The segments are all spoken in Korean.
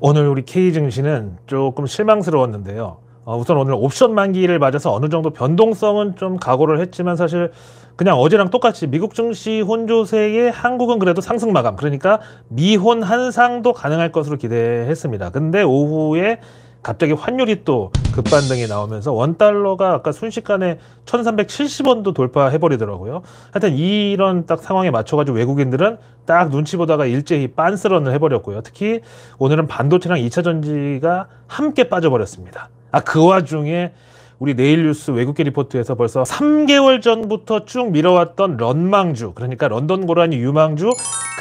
오늘 우리 K증시는 조금 실망스러웠는데요. 어, 우선 오늘 옵션 만기를 맞아서 어느 정도 변동성은 좀 각오를 했지만 사실 그냥 어제랑 똑같이 미국 증시 혼조세에 한국은 그래도 상승 마감 그러니까 미혼 한상도 가능할 것으로 기대했습니다. 근데 오후에 갑자기 환율이 또 급반등이 나오면서 원달러가 아까 순식간에 1370원도 돌파해버리더라고요. 하여튼 이런 딱 상황에 맞춰가지고 외국인들은 딱 눈치 보다가 일제히 빤스런을 해버렸고요. 특히 오늘은 반도체랑 2차전지가 함께 빠져버렸습니다. 아, 그 와중에 우리 네일뉴스 외국계 리포트에서 벌써 3개월 전부터 쭉 밀어왔던 런망주 그러니까 런던 고라니 유망주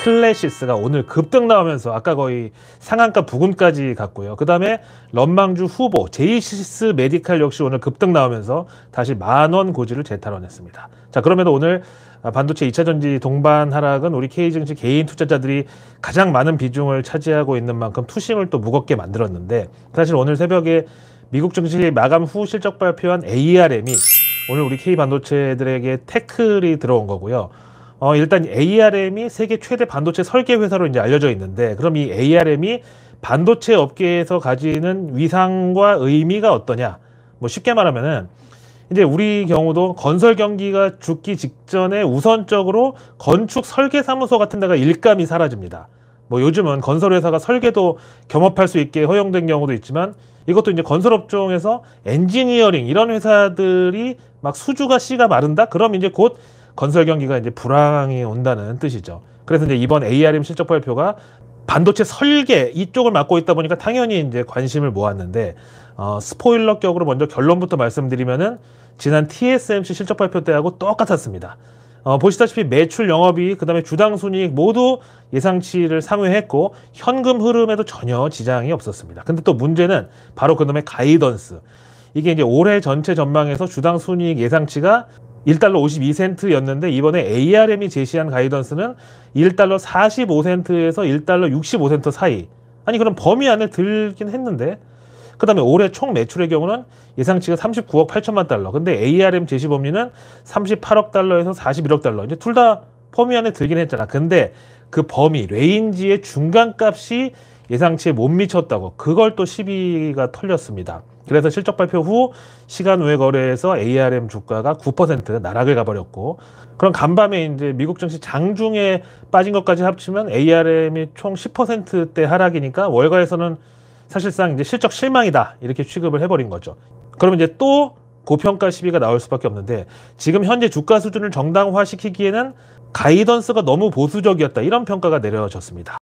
클래시스가 오늘 급등 나오면서 아까 거의 상한가 부근까지 갔고요. 그 다음에 런망주 후보 제이시스 메디칼 역시 오늘 급등 나오면서 다시 만원 고지를 재탈환했습니다. 자 그럼에도 오늘 반도체 2차 전지 동반 하락은 우리 K증시 개인 투자자들이 가장 많은 비중을 차지하고 있는 만큼 투심을 또 무겁게 만들었는데 사실 오늘 새벽에 미국 증시 마감 후 실적 발표한 ARM이 오늘 우리 K 반도체들에게 태클이 들어온 거고요. 어, 일단 ARM이 세계 최대 반도체 설계 회사로 이제 알려져 있는데 그럼 이 ARM이 반도체 업계에서 가지는 위상과 의미가 어떠냐? 뭐 쉽게 말하면은 이제 우리 경우도 건설 경기가 죽기 직전에 우선적으로 건축 설계 사무소 같은 데가 일감이 사라집니다. 뭐 요즘은 건설 회사가 설계도 겸업할 수 있게 허용된 경우도 있지만 이것도 이제 건설업종에서 엔지니어링 이런 회사들이 막 수주가 씨가 마른다? 그럼 이제 곧 건설 경기가 이제 불황이 온다는 뜻이죠. 그래서 이제 이번 ARM 실적 발표가 반도체 설계 이쪽을 맡고 있다 보니까 당연히 이제 관심을 모았는데 어, 스포일러 격으로 먼저 결론부터 말씀드리면은 지난 TSMC 실적 발표 때하고 똑같았습니다. 어, 보시다시피 매출 영업이 그다음에 주당 순이익 모두 예상치를 상회했고 현금 흐름에도 전혀 지장이 없었습니다. 근데 또 문제는 바로 그놈의 가이던스. 이게 이제 올해 전체 전망에서 주당 순이익 예상치가 1달러 52센트였는데 이번에 ARM이 제시한 가이던스는 1달러 45센트에서 1달러 65센트 사이. 아니 그럼 범위 안에 들긴 했는데 그 다음에 올해 총 매출의 경우는 예상치가 39억 8천만 달러. 근데 ARM 제시 범위는 38억 달러에서 41억 달러. 이제 둘 다 범위 안에 들긴 했잖아. 근데 그 범위, 레인지의 중간값이 예상치에 못 미쳤다고 그걸 또 시비가 털렸습니다. 그래서 실적 발표 후 시간 외 거래에서 ARM 주가가 9% 나락을 가버렸고 그럼 간밤에 이제 미국 증시 장중에 빠진 것까지 합치면 ARM이 총 10%대 하락이니까 월가에서는 사실상 이제 실적 실망이다 이렇게 취급을 해버린 거죠. 그러면 이제 또 고평가 시비가 나올 수밖에 없는데 지금 현재 주가 수준을 정당화시키기에는 가이던스가 너무 보수적이었다 이런 평가가 내려졌습니다.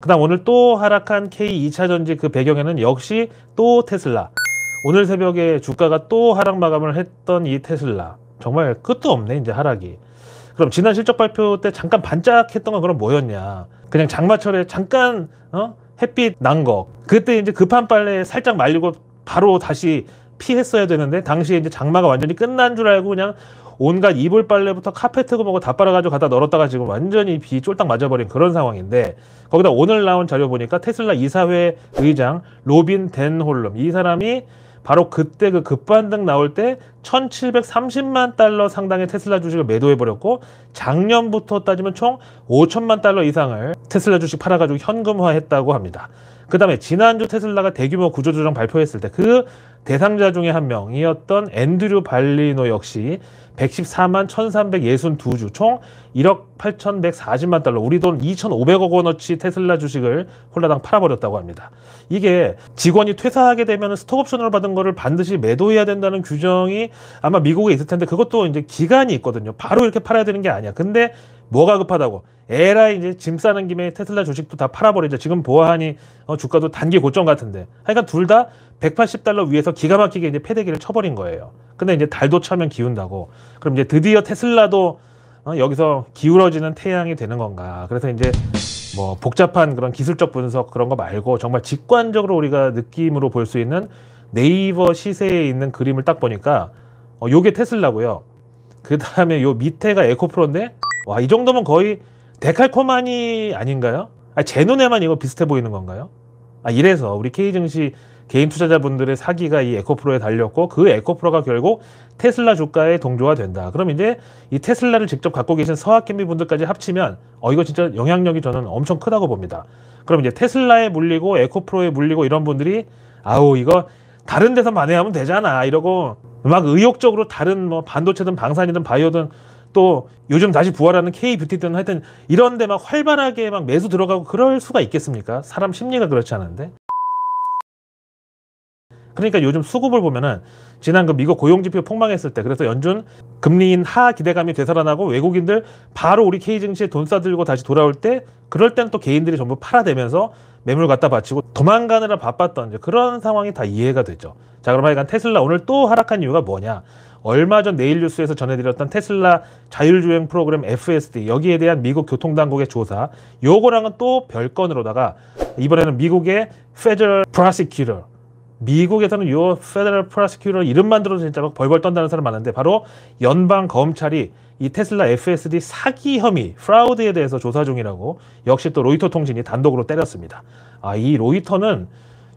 그다음 오늘 또 하락한 K 2차전지 그 배경에는 역시 또 테슬라. 오늘 새벽에 주가가 또 하락 마감을 했던 이 테슬라. 정말 끝도 없네 이제 하락이. 그럼 지난 실적 발표 때 잠깐 반짝했던 건 그럼 뭐였냐? 그냥 장마철에 잠깐 어? 햇빛 난 거. 그때 이제 급한 빨래 살짝 말리고 바로 다시 피했어야 되는데 당시에 이제 장마가 완전히 끝난 줄 알고 그냥 온갖 이불 빨래부터 카페트고 뭐고 다 빨아가지고 갖다 널었다가 지금 완전히 비 쫄딱 맞아버린 그런 상황인데 거기다 오늘 나온 자료 보니까 테슬라 이사회 의장 로빈 덴홀름 이 사람이 바로 그때 그 급반등 나올 때 1,730만 달러 상당의 테슬라 주식을 매도해버렸고 작년부터 따지면 총 5천만 달러 이상을 테슬라 주식 팔아가지고 현금화했다고 합니다. 그 다음에 지난주 테슬라가 대규모 구조조정 발표했을 때 그 대상자 중에 한 명이었던 앤드류 발리노 역시 114만 1362주 총 1억 8140만 달러 우리 돈 2500억 원어치 테슬라 주식을 홀라당 팔아버렸다고 합니다. 이게 직원이 퇴사하게 되면 스톡옵션을 받은 거를 반드시 매도해야 된다는 규정이 아마 미국에 있을 텐데 그것도 이제 기간이 있거든요. 바로 이렇게 팔아야 되는 게 아니야. 근데 뭐가 급하다고? 에라 이제 짐 싸는 김에 테슬라 주식도 다 팔아버리자. 지금 보아하니 어, 주가도 단기 고점 같은데. 하여간 둘 다 180달러 위에서 기가 막히게 이제 패대기를 쳐버린 거예요. 근데 이제 달도 차면 기운다고. 그럼 이제 드디어 테슬라도 어, 여기서 기울어지는 태양이 되는 건가. 그래서 이제 뭐 복잡한 그런 기술적 분석 그런 거 말고 정말 직관적으로 우리가 느낌으로 볼 수 있는 네이버 시세에 있는 그림을 딱 보니까 어, 요게 테슬라고요. 그 다음에 요 밑에가 에코프로인데 와 이 정도면 거의 데칼코마니 아닌가요? 아, 제 눈에만 이거 비슷해 보이는 건가요? 아, 이래서 우리 K 증시 개인 투자자분들의 사기가 이 에코프로에 달렸고 그 에코프로가 결국 테슬라 주가에 동조가 된다. 그럼 이제 이 테슬라를 직접 갖고 계신 서학개미 분들까지 합치면 어 이거 진짜 영향력이 저는 엄청 크다고 봅니다. 그럼 이제 테슬라에 물리고 에코프로에 물리고 이런 분들이 아우 이거 다른 데서 만회하면 되잖아 이러고 막 의욕적으로 다른 뭐 반도체든 방산이든 바이오든 또 요즘 다시 부활하는 K뷰티든 하여튼 이런 데 막 활발하게 막 매수 들어가고 그럴 수가 있겠습니까? 사람 심리가 그렇지 않은데. 그러니까 요즘 수급을 보면은 지난 그 미국 고용지표 폭망했을 때 그래서 연준 금리인 하 기대감이 되살아나고 외국인들 바로 우리 K증시에 돈 싸들고 다시 돌아올 때 그럴 때는 또 개인들이 전부 팔아대면서 매물 갖다 바치고 도망가느라 바빴던 그런 상황이 다 이해가 되죠. 자 그럼 하여간 테슬라 오늘 또 하락한 이유가 뭐냐 얼마 전 내일 뉴스에서 전해드렸던 테슬라 자율주행 프로그램 FSD 여기에 대한 미국 교통당국의 조사 요거랑은 또 별건으로다가 이번에는 미국의 Federal Prosecutor 미국에서는 요 페더럴 프라스큐러 이름만 들어도 진짜 막 벌벌 떤다는 사람 많은데 바로 연방 검찰이 이 테슬라 FSD 사기 혐의 프라우드에 대해서 조사 중이라고 역시 또 로이터 통신이 단독으로 때렸습니다. 아 이 로이터는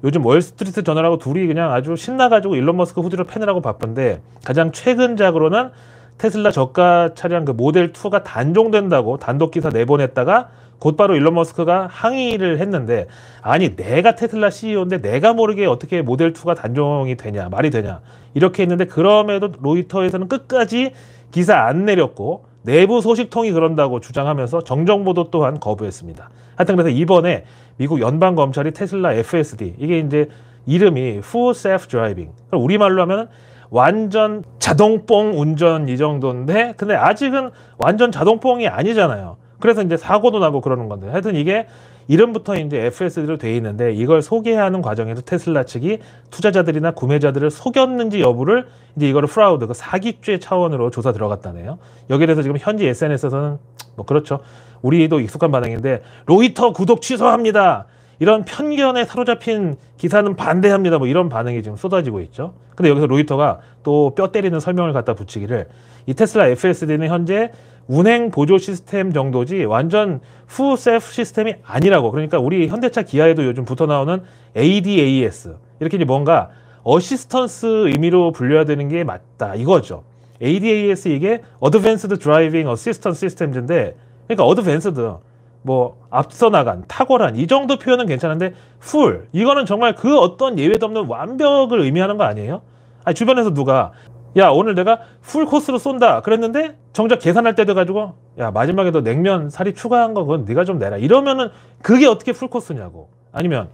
요즘 월스트리트 저널하고 둘이 그냥 아주 신나가지고 일론 머스크 후드를 패느라고 바쁜데 가장 최근작으로는 테슬라 저가 차량 그 모델 2가 단종된다고 단독 기사 내보냈다가 곧바로 일론 머스크가 항의를 했는데 아니 내가 테슬라 CEO인데 내가 모르게 어떻게 모델 2가 단종이 되냐 말이 되냐 이렇게 했는데 그럼에도 로이터에서는 끝까지 기사 안 내렸고 내부 소식통이 그런다고 주장하면서 정정보도 또한 거부했습니다. 하여튼 그래서 이번에 미국 연방 검찰이 테슬라 FSD 이게 이제 이름이 Full Self Driving 우리말로 하면 완전 자동뽕 운전 이 정도인데 근데 아직은 완전 자동뽕이 아니잖아요. 그래서 이제 사고도 나고 그러는 건데 하여튼 이게 이름부터 이제 FSD로 돼 있는데 이걸 소개하는 과정에서 테슬라 측이 투자자들이나 구매자들을 속였는지 여부를 이제 이거를 프라우드 그 사기죄 차원으로 조사 들어갔다네요. 여기에 대해서 지금 현지 SNS에서는 뭐 그렇죠. 우리도 익숙한 반응인데 로이터 구독 취소합니다. 이런 편견에 사로잡힌 기사는 반대합니다. 뭐 이런 반응이 지금 쏟아지고 있죠. 근데 여기서 로이터가 또 뼈 때리는 설명을 갖다 붙이기를 이 테슬라 FSD는 현재 운행 보조 시스템 정도지 완전 후 셀프 시스템이 아니라고 그러니까 우리 현대차 기아에도 요즘 붙어 나오는 ADAS 이렇게 이제 뭔가 어시스턴스 의미로 불려야 되는 게 맞다 이거죠 ADAS 이게 Advanced Driving Assistance s y s t e m 인데 그러니까 Advanced 뭐 앞서 나간 탁월한 이 정도 표현은 괜찮은데 Full 이거는 정말 그 어떤 예외도 없는 완벽을 의미하는 거 아니에요? 아니 주변에서 누가 야 오늘 내가 풀 코스로 쏜다 그랬는데 정작 계산할 때 돼가지고 야 마지막에 도 냉면 살이 추가한 거 그건 네가 좀 내라 이러면은 그게 어떻게 풀 코스냐고 아니면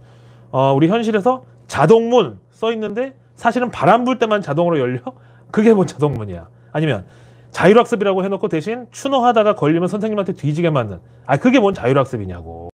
어 우리 현실에서 자동문 써 있는데 사실은 바람 불 때만 자동으로 열려 그게 뭔 자동문이야 아니면 자율학습이라고 해놓고 대신 추노하다가 걸리면 선생님한테 뒤지게 맞는 아 그게 뭔 자율학습이냐고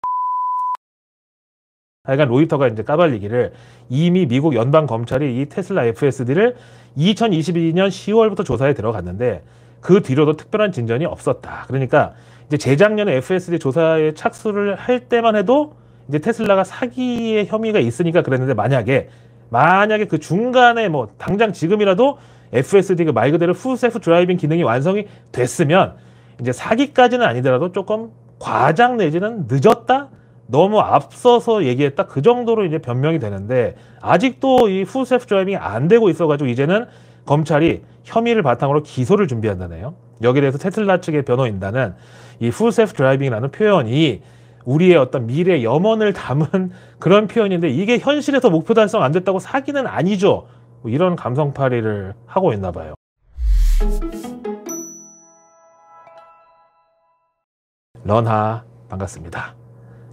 하여간 로이터가 이제 까발리기를 이미 미국 연방 검찰이 이 테슬라 FSD를 2022년 10월부터 조사에 들어갔는데 그 뒤로도 특별한 진전이 없었다. 그러니까 이제 재작년에 FSD 조사에 착수를 할 때만 해도 이제 테슬라가 사기의 혐의가 있으니까 그랬는데 만약에 만약에 그 중간에 뭐 당장 지금이라도 FSD 그 말 그대로 풀셀프 드라이빙 기능이 완성이 됐으면 이제 사기까지는 아니더라도 조금 과장 내지는 늦었다 너무 앞서서 얘기했다 그 정도로 이제 변명이 되는데 아직도 이 후세프 조합이 안 되고 있어가지고 이제는 검찰이 혐의를 바탕으로 기소를 준비한다네요. 여기에 대해서 테슬라 측의 변호인단은 이 풀셀프 드라이빙이라는 표현이 우리의 어떤 미래 염원을 담은 그런 표현인데 이게 현실에서 목표 달성 안 됐다고 사기는 아니죠. 뭐 이런 감성팔이를 하고 있나 봐요. 런하 반갑습니다.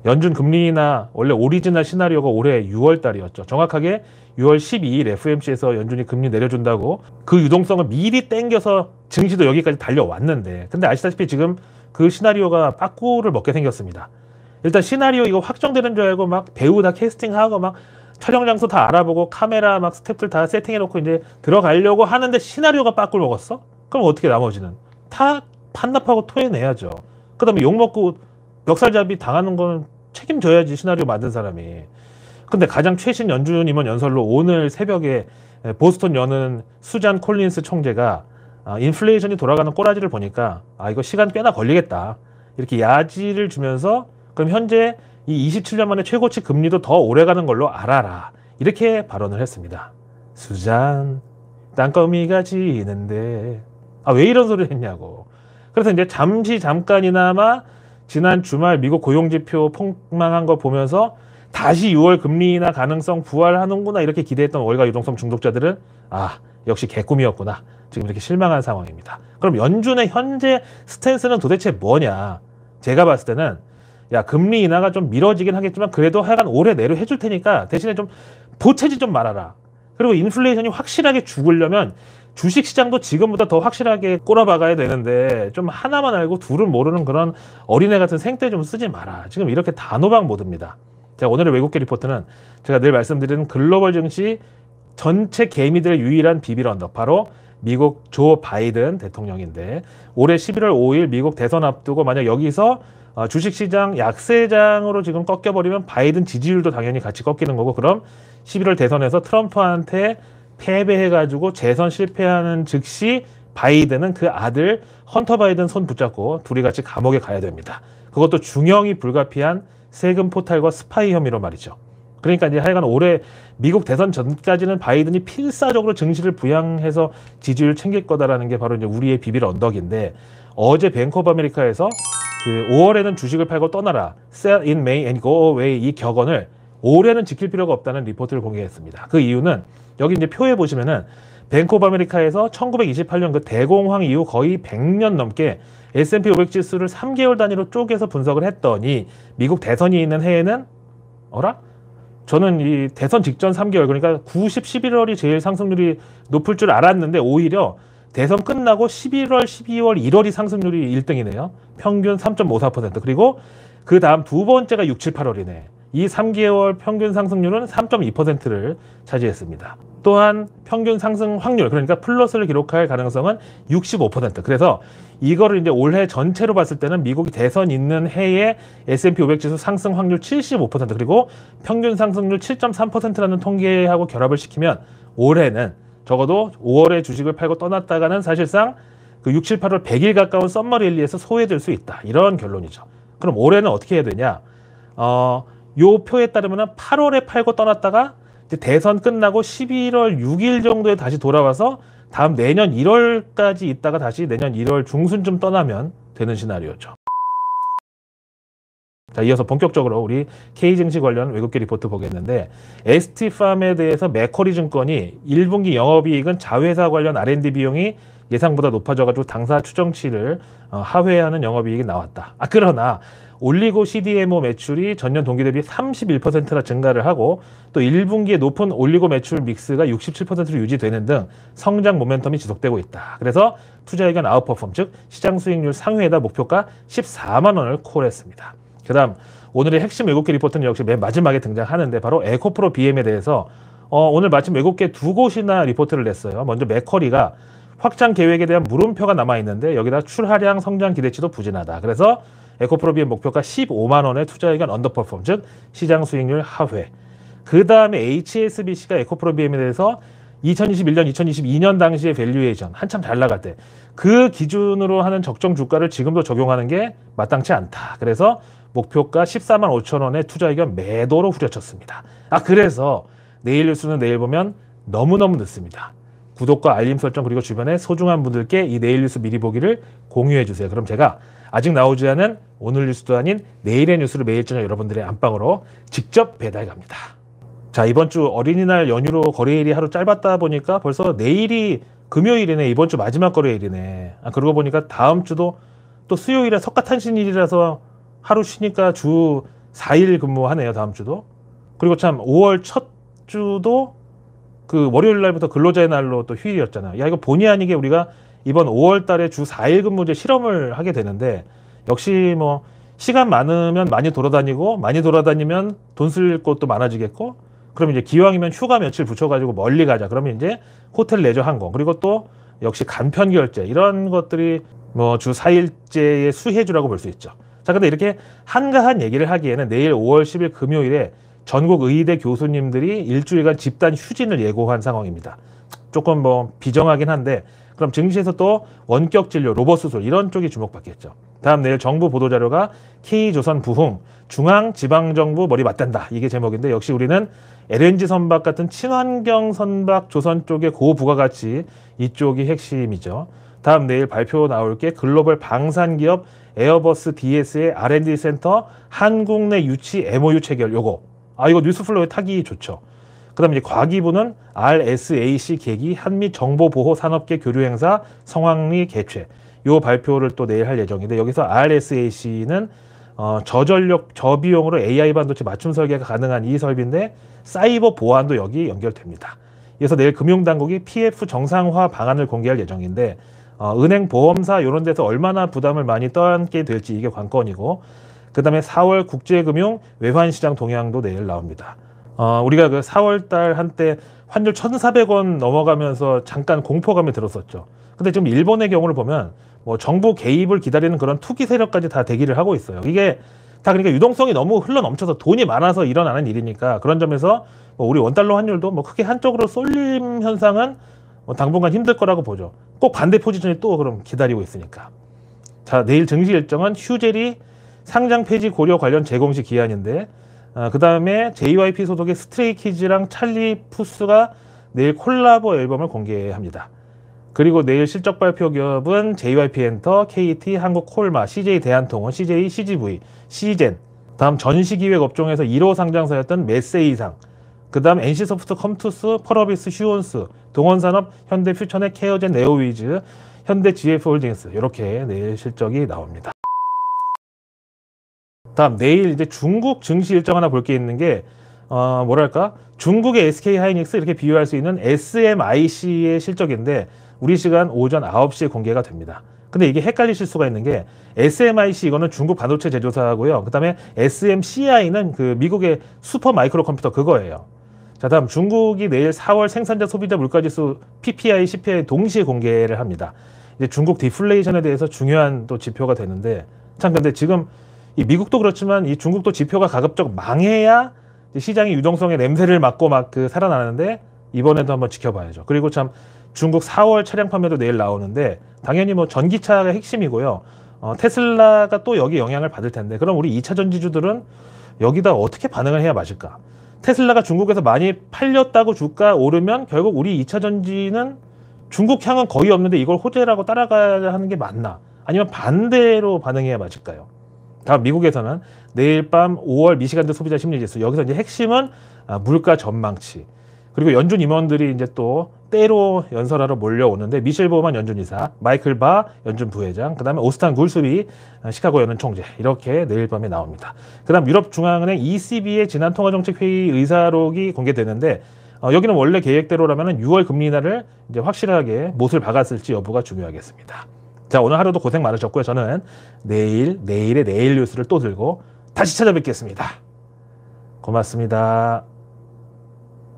연준 금리나 원래 오리지널 시나리오가 올해 6월 달이었죠. 정확하게 6월 12일 FMC에서 연준이 금리 내려준다고 그 유동성을 미리 땡겨서 증시도 여기까지 달려왔는데 근데 아시다시피 지금 그 시나리오가 빠꾸를 먹게 생겼습니다. 일단 시나리오 이거 확정되는 줄 알고 막 배우 다 캐스팅하고 막 촬영 장소 다 알아보고 카메라 막 스탭들 다 세팅해놓고 이제 들어가려고 하는데 시나리오가 빠꾸를 먹었어? 그럼 어떻게 나머지는? 다판납하고 토해내야죠. 그 다음에 욕먹고 멱살잡이 당하는 건 책임져야지 시나리오 만든 사람이. 근데 가장 최신 연준임원 연설로 오늘 새벽에 보스턴 여는 수잔 콜린스 총재가 아, 인플레이션이 돌아가는 꼬라지를 보니까 아 이거 시간 꽤나 걸리겠다 이렇게 야지를 주면서 그럼 현재 이 27년 만에 최고치 금리도 더 오래가는 걸로 알아라 이렇게 발언을 했습니다. 수잔 땅거미가 지는데 아 왜 이런 소리를 했냐고. 그래서 이제 잠시 잠깐이나마 지난 주말 미국 고용지표 폭망한 거 보면서 다시 6월 금리 인하 가능성 부활하는구나 이렇게 기대했던 월가 유동성 중독자들은 아 역시 개꿈이었구나 지금 이렇게 실망한 상황입니다. 그럼 연준의 현재 스탠스는 도대체 뭐냐? 제가 봤을 때는 야 금리 인하가 좀 미뤄지긴 하겠지만 그래도 하여간 올해 내로 해줄 테니까 대신에 좀 보채지 좀 말아라. 그리고 인플레이션이 확실하게 죽으려면 주식시장도 지금보다 더 확실하게 꼬라박아야 되는데 좀 하나만 알고 둘은 모르는 그런 어린애 같은 생태 좀 쓰지 마라. 지금 이렇게 단호박 모드입니다. 제가 오늘의 외국계 리포트는 제가 늘 말씀드리는 글로벌 증시 전체 개미들의 유일한 비밀 언덕 바로 미국 조 바이든 대통령인데 올해 11월 5일 미국 대선 앞두고 만약 여기서 어, 주식시장 약세장으로 지금 꺾여버리면 바이든 지지율도 당연히 같이 꺾이는 거고 그럼 11월 대선에서 트럼프한테 패배해가지고 재선 실패하는 즉시 바이든은 그 아들 헌터 바이든 손 붙잡고 둘이 같이 감옥에 가야 됩니다. 그것도 중형이 불가피한 세금 포탈과 스파이 혐의로 말이죠. 그러니까 이제 하여간 올해 미국 대선 전까지는 바이든이 필사적으로 증시를 부양해서 지지율 챙길 거다라는 게 바로 이제 우리의 비빌 언덕인데 어제 뱅크 오브 아메리카에서 그 5월에는 주식을 팔고 떠나라. Sell in May and go away 이 격언을 올해는 지킬 필요가 없다는 리포트를 공개했습니다. 그 이유는 여기 이제 표에 보시면은 뱅크 오브 아메리카에서 1928년 그 대공황 이후 거의 100년 넘게 S&P 500 지수를 3개월 단위로 쪼개서 분석을 했더니 미국 대선이 있는 해에는 어라? 저는 이 대선 직전 3개월 그러니까 90, 11월이 제일 상승률이 높을 줄 알았는데 오히려 대선 끝나고 11월, 12월, 1월이 상승률이 1등이네요. 평균 3.54% 그리고 그 다음 두 번째가 6, 7, 8월이네. 이 3개월 평균 상승률은 3.2%를 차지했습니다. 또한 평균 상승 확률 그러니까 플러스를 기록할 가능성은 65% 그래서 이거를 이제 올해 전체로 봤을 때는 미국이 대선 있는 해에 S&P 500 지수 상승 확률 75% 그리고 평균 상승률 7.3%라는 통계하고 결합을 시키면 올해는 적어도 5월에 주식을 팔고 떠났다가는 사실상 그 6, 7, 8월 100일 가까운 썸머 릴리에서 소외될 수 있다 이런 결론이죠. 그럼 올해는 어떻게 해야 되냐? 어, 요 표에 따르면 은 8월에 팔고 떠났다가 이제 대선 끝나고 11월 6일 정도에 다시 돌아와서 다음 내년 1월까지 있다가 다시 내년 1월 중순쯤 떠나면 되는 시나리오죠. 자, 이어서 본격적으로 우리 K증시 관련 외국계 리포트 보겠는데 ST팜에 대해서 메커리 증권이 1분기 영업이익은 자회사 관련 R&D 비용이 예상보다 높아져가지고 당사 추정치를 어, 하회하는 영업이익이 나왔다. 아 그러나 올리고 CDMO 매출이 전년 동기 대비 31%나 증가를 하고 또 1분기에 높은 올리고 매출 믹스가 67%로 유지되는 등 성장 모멘텀이 지속되고 있다. 그래서 투자의견 아웃퍼폼 즉 시장 수익률 상위에다 목표가 14만 원을 콜했습니다. 그다음 오늘의 핵심 외국계 리포트는 역시 맨 마지막에 등장하는데 바로 에코프로 BM에 대해서 어, 오늘 마침 외국계 두 곳이나 리포트를 냈어요. 먼저 맥커리가 확장 계획에 대한 물음표가 남아 있는데 여기다 출하량 성장 기대치도 부진하다. 그래서 에코프로비의 목표가 15만 원의 투자 의견 언더퍼폼, 즉 시장 수익률 하회. 그 다음에 HSBC가 에코프로비엠에 대해서 2021년, 2022년 당시의 밸류에이션 한참 잘 나갈 때 그 기준으로 하는 적정 주가를 지금도 적용하는 게 마땅치 않다. 그래서 목표가 14만 5천 원의 투자 의견 매도로 후려쳤습니다. 아 그래서 내일 뉴스는 내일 보면 너무너무 늦습니다. 구독과 알림 설정 그리고 주변의 소중한 분들께 이 내일 뉴스 미리 보기를 공유해 주세요. 그럼 제가 아직 나오지 않은 오늘 뉴스도 아닌 내일의 뉴스를 매일 저녁 여러분들의 안방으로 직접 배달 갑니다. 자, 이번 주 어린이날 연휴로 거래일이 하루 짧았다 보니까 벌써 내일이 금요일이네. 이번 주 마지막 거래일이네. 아, 그러고 보니까 다음 주도 또 수요일에 석가탄신일이라서 하루 쉬니까 주 4일 근무하네요. 다음 주도. 그리고 참 5월 첫 주도 그 월요일 날부터 근로자의 날로 또 휴일이었잖아요. 야, 이거 본의 아니게 우리가 이번 5월 달에 주 4일 근무제 실험을 하게 되는데 역시 뭐 시간 많으면 많이 돌아다니고 많이 돌아다니면 돈 쓸 곳도 많아지겠고 그럼 이제 기왕이면 휴가 며칠 붙여가지고 멀리 가자 그러면 이제 호텔 레저 항공 그리고 또 역시 간편 결제 이런 것들이 뭐 주 4일째의 수혜주라고 볼 수 있죠 자 근데 이렇게 한가한 얘기를 하기에는 내일 5월 10일 금요일에 전국 의대 교수님들이 일주일간 집단 휴진을 예고한 상황입니다 조금 뭐 비정하긴 한데 그럼 증시에서 또 원격 진료, 로봇 수술 이런 쪽이 주목받겠죠. 다음 내일 정부 보도자료가 K조선 부흥, 중앙 지방정부 머리 맞댄다. 이게 제목인데 역시 우리는 LNG 선박 같은 친환경 선박 조선 쪽의 고부가가치 이쪽이 핵심이죠. 다음 내일 발표 나올 게 글로벌 방산기업 에어버스 DS의 R&D 센터 한국 내 유치 MOU 체결 요거. 아 이거 뉴스플로에 우 타기 좋죠. 그다음 이제 과기부는 RSAC 계기 한미 정보 보호 산업계 교류 행사 성황리 개최. 요 발표를 또 내일 할 예정인데 여기서 RSAC는 어, 저전력 저비용으로 AI 반도체 맞춤 설계가 가능한 이 설비인데 사이버 보안도 여기 연결됩니다. 그래서 내일 금융당국이 PF 정상화 방안을 공개할 예정인데 어, 은행 보험사 이런 데서 얼마나 부담을 많이 떠안게 될지 이게 관건이고 그 다음에 4월 국제금융 외환시장 동향도 내일 나옵니다. 어, 우리가 그 4월달 한때 환율 1,400원 넘어가면서 잠깐 공포감이 들었었죠. 근데 지금 일본의 경우를 보면 뭐 정부 개입을 기다리는 그런 투기 세력까지 다 대기를 하고 있어요. 이게 다 그러니까 유동성이 너무 흘러 넘쳐서 돈이 많아서 일어나는 일이니까 그런 점에서 뭐 우리 원달러 환율도 뭐 크게 한쪽으로 쏠림 현상은 뭐 당분간 힘들 거라고 보죠. 꼭 반대 포지션이 또 그럼 기다리고 있으니까. 자, 내일 증시 일정은 휴젤이 상장 폐지 고려 관련 제공시 기한인데 어, 그 다음에 JYP 소속의 스트레이키즈랑 찰리 푸스가 내일 콜라보 앨범을 공개합니다. 그리고 내일 실적 발표 기업은 JYP 엔터, KT, 한국콜마, CJ 대한통운, CJ CGV, c g 다음 전시기획 업종에서 1호 상장사였던 메세이상, 그 다음 NC소프트 컴투스, 펄어비스 휴온스, 동원산업, 현대퓨처넷, 케어젠, 네오위즈, 현대 GF홀딩스 이렇게 내일 실적이 나옵니다. 다음 내일 이제 중국 증시 일정 하나 볼 게 있는 게 어, 뭐랄까 중국의 SK 하이닉스 이렇게 비유할 수 있는 SMIC의 실적인데 우리 시간 오전 9시에 공개가 됩니다. 근데 이게 헷갈리실 수가 있는 게 SMIC 이거는 중국 반도체 제조사고요. 그다음에 SMCI는 그 미국의 슈퍼 마이크로 컴퓨터 그거예요. 자, 다음 중국이 내일 4월 생산자 소비자 물가지수 PPI, CPI 동시에 공개를 합니다. 이제 중국 디플레이션에 대해서 중요한 또 지표가 되는데 참 근데 지금 이 미국도 그렇지만 이 중국도 지표가 가급적 망해야 시장의 유동성의 냄새를 맡고 막 그 살아나는데 이번에도 한번 지켜봐야죠. 그리고 참 중국 4월 차량 판매도 내일 나오는데 당연히 뭐 전기차가 핵심이고요. 어, 테슬라가 또 여기 영향을 받을 텐데 그럼 우리 2차 전지주들은 여기다 어떻게 반응을 해야 맞을까? 테슬라가 중국에서 많이 팔렸다고 주가 오르면 결국 우리 2차 전지는 중국 향은 거의 없는데 이걸 호재라고 따라가야 하는 게 맞나? 아니면 반대로 반응해야 맞을까요? 다음 미국에서는 내일 밤 5월 미시간대 소비자 심리지수 여기서 이제 핵심은 아, 물가 전망치 그리고 연준 임원들이 이제 또 때로 연설하러 몰려오는데 미셸 보만 연준 이사, 마이클 바 연준 부회장, 그다음에 오스탄 굴스비 아, 시카고 연은 총재 이렇게 내일 밤에 나옵니다. 그다음 유럽 중앙은행 ECB의 지난 통화정책 회의 의사록이 공개되는데 어, 여기는 원래 계획대로라면 6월 금리 인하를 이제 확실하게 못을 박았을지 여부가 중요하겠습니다. 자, 오늘 하루도 고생 많으셨고요. 저는 내일, 내일의 내일 뉴스를 또 들고 다시 찾아뵙겠습니다. 고맙습니다.